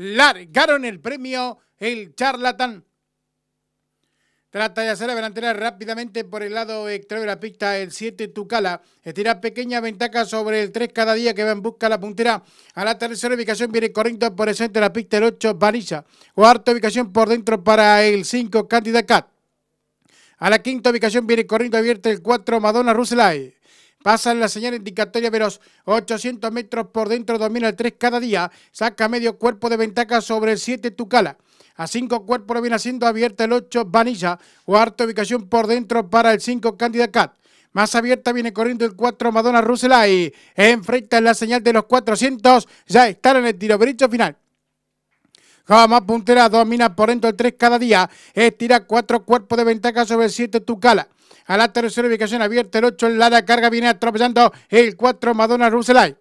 largaron el premio El Charlatán. Trata de hacer la delantera rápidamente por el lado exterior de la pista, el 7 Tucala. Estira pequeña ventaja sobre el 3 cada día que va en busca la puntera. A la tercera ubicación viene corriendo por el centro de la pista, el 8 Vanilla. Cuarta ubicación por dentro para el 5 Candida Cat. A la quinta ubicación viene corriendo abierta el 4 Madonna Ruslay. Pasa la señal indicatoria veloz 800 metros por dentro, Domina el 3 cada día. Saca medio cuerpo de ventaja sobre el 7 Tucala. A 5 cuerpos lo viene haciendo abierta el 8 Vanilla. Cuarta ubicación por dentro para el 5 Cándida Cat. Más abierta viene corriendo el 4 Madonna Y Enfrenta la señal de los 400. Ya están en el tiro bricho final. Como puntera, domina por dentro, el 3 cada día. Estira cuatro cuerpos de ventaja sobre el 7 Tucala. A la tercera ubicación abierta, el 8 en la carga viene atropellando el 4 Madonna Ruselay.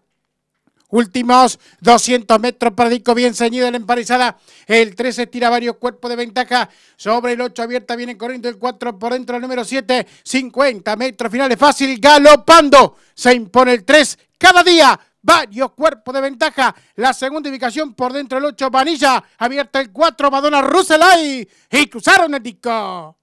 Últimos 200 metros para Dico, bien ceñido en la emparizada. El 13 estira varios cuerpos de ventaja sobre el 8 abierta. Viene corriendo el 4 por dentro, el número 7. 50 metros finales, fácil, galopando. Se impone el 3 cada día varios cuerpos de ventaja. La segunda ubicación por dentro del 8, Vanilla. Abierta el 4, Madonna Ruselay. Y cruzaron el disco.